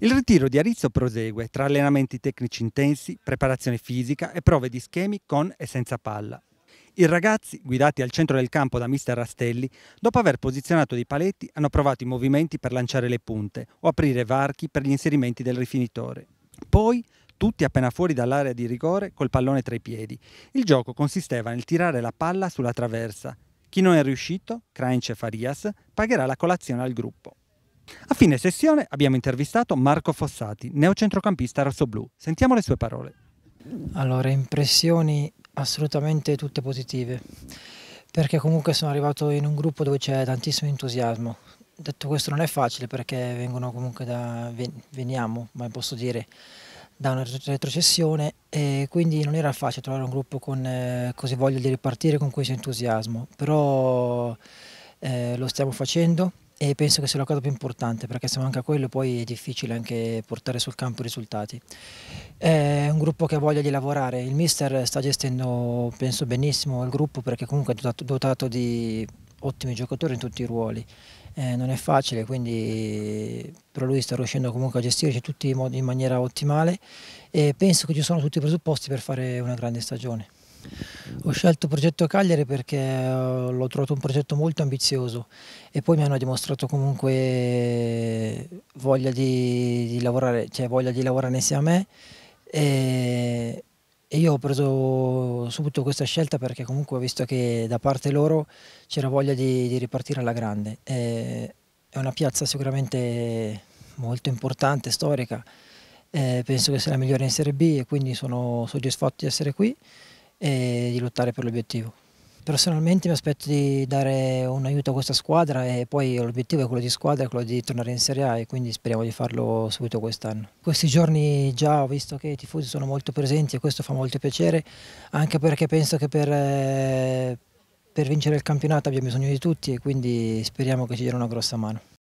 Il ritiro di Arizzo prosegue tra allenamenti tecnici intensi, preparazione fisica e prove di schemi con e senza palla. I ragazzi, guidati al centro del campo da mister Rastelli, dopo aver posizionato dei paletti, hanno provato i movimenti per lanciare le punte o aprire varchi per gli inserimenti del rifinitore. Poi, tutti appena fuori dall'area di rigore, col pallone tra i piedi. Il gioco consisteva nel tirare la palla sulla traversa. Chi non è riuscito, Crunch e Farias, pagherà la colazione al gruppo. A fine sessione abbiamo intervistato Marco Fossati, neocentrocampista rossoblù. Sentiamo le sue parole. Allora, impressioni assolutamente tutte positive, perché comunque sono arrivato in un gruppo dove c'è tantissimo entusiasmo. Detto questo non è facile perché vengono comunque da, veniamo, ma posso dire, da una retrocessione e quindi non era facile trovare un gruppo con eh, così voglia di ripartire, con questo entusiasmo, però eh, lo stiamo facendo e penso che sia la cosa più importante perché se manca quello poi è difficile anche portare sul campo i risultati. È un gruppo che ha voglia di lavorare, il mister sta gestendo penso benissimo il gruppo perché comunque è dotato, di ottimi giocatori in tutti i ruoli, eh, non è facile quindi però lui sta riuscendo comunque a gestirci tutti in, in maniera ottimale e penso che ci sono tutti i presupposti per fare una grande stagione. Ho scelto il Progetto Cagliari perché eh, l'ho trovato un progetto molto ambizioso e poi mi hanno dimostrato comunque eh, voglia di, di lavorare, cioè voglia di lavorare insieme a me e, e, io ho preso subito questa scelta perché comunque ho visto che da parte loro c'era voglia di, di, ripartire alla grande. E, è una piazza sicuramente molto importante, storica, eh, penso che sia la migliore in Serie B e quindi sono soddisfatto di essere qui e di lottare per l'obiettivo. Personalmente mi aspetto di dare un aiuto a questa squadra e poi l'obiettivo è quello di squadra, è quello di tornare in Serie A e quindi speriamo di farlo subito quest'anno. Questi giorni già ho visto che i tifosi sono molto presenti e questo fa molto piacere, anche perché penso che per, eh, per vincere il campionato abbiamo bisogno di tutti e quindi speriamo che ci diano una grossa mano.